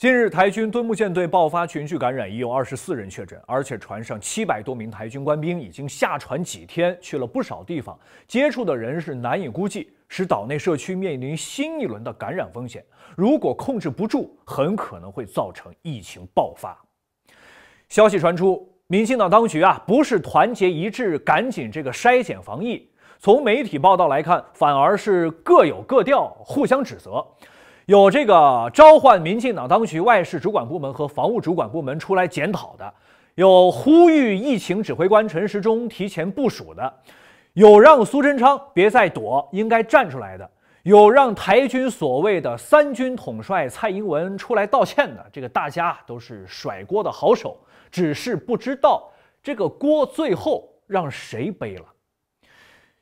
近日，台军敦睦舰队爆发群聚感染，已有二十四人确诊，而且船上七百多名台军官兵已经下船几天，去了不少地方，接触的人是难以估计，使岛内社区面临新一轮的感染风险。如果控制不住，很可能会造成疫情爆发。消息传出，民进党当局啊，不是团结一致，赶紧这个筛检防疫，从媒体报道来看，反而是各有各调，互相指责。有这个召唤民进党当局外事主管部门和防务主管部门出来检讨的，有呼吁疫情指挥官陈时中提前部署的，有让苏贞昌别再躲，应该站出来的，有让台军所谓的三军统帅蔡英文出来道歉的。这个大家都是甩锅的好手，只是不知道这个锅最后让谁背了。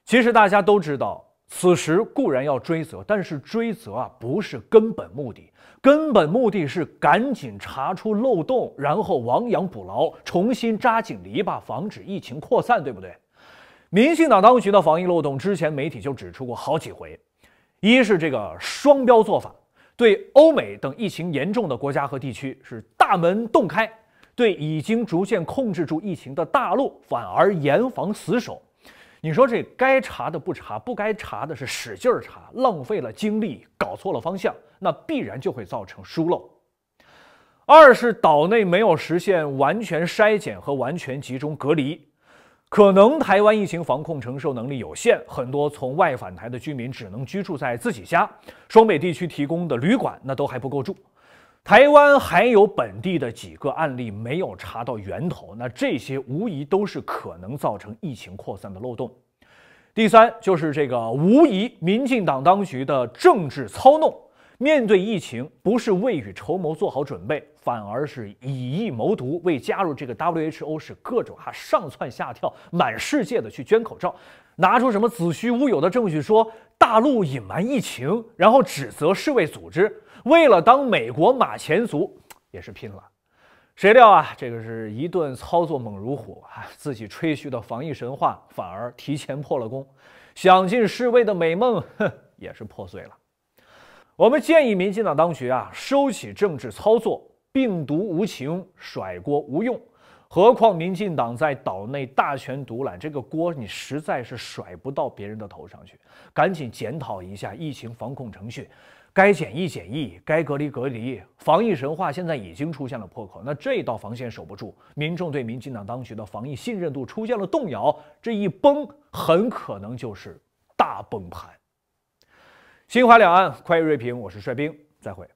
其实大家都知道。此时固然要追责，但是追责啊不是根本目的，根本目的是赶紧查出漏洞，然后亡羊补牢，重新扎紧篱笆，防止疫情扩散，对不对？民进党当局的防疫漏洞，之前媒体就指出过好几回，一是这个双标做法，对欧美等疫情严重的国家和地区是大门洞开，对已经逐渐控制住疫情的大陆反而严防死守。你说这该查的不查，不该查的是使劲儿查，浪费了精力，搞错了方向，那必然就会造成疏漏。二是岛内没有实现完全筛检和完全集中隔离，可能台湾疫情防控承受能力有限，很多从外返台的居民只能居住在自己家，双北地区提供的旅馆那都还不够住。台湾还有本地的几个案例没有查到源头，那这些无疑都是可能造成疫情扩散的漏洞。第三，就是这个无疑民进党当局的政治操弄。面对疫情，不是未雨绸缪做好准备，反而是以疫谋独，为加入这个 WHO 是各种哈上窜下跳，满世界的去捐口罩，拿出什么子虚乌有的证据说大陆隐瞒疫情，然后指责世卫组织，为了当美国马前卒，也是拼了。谁料啊，这个是一顿操作猛如虎啊，自己吹嘘的防疫神话反而提前破了功，想进世卫的美梦，哼，也是破碎了。我们建议民进党当局啊，收起政治操作，病毒无情，甩锅无用。何况民进党在岛内大权独揽，这个锅你实在是甩不到别人的头上去。赶紧检讨一下疫情防控程序，该检疫检疫，该隔离隔离。防疫神话现在已经出现了破口，那这道防线守不住，民众对民进党当局的防疫信任度出现了动摇，这一崩很可能就是大崩盘。新华两岸，快意锐评，我是帅兵，再会。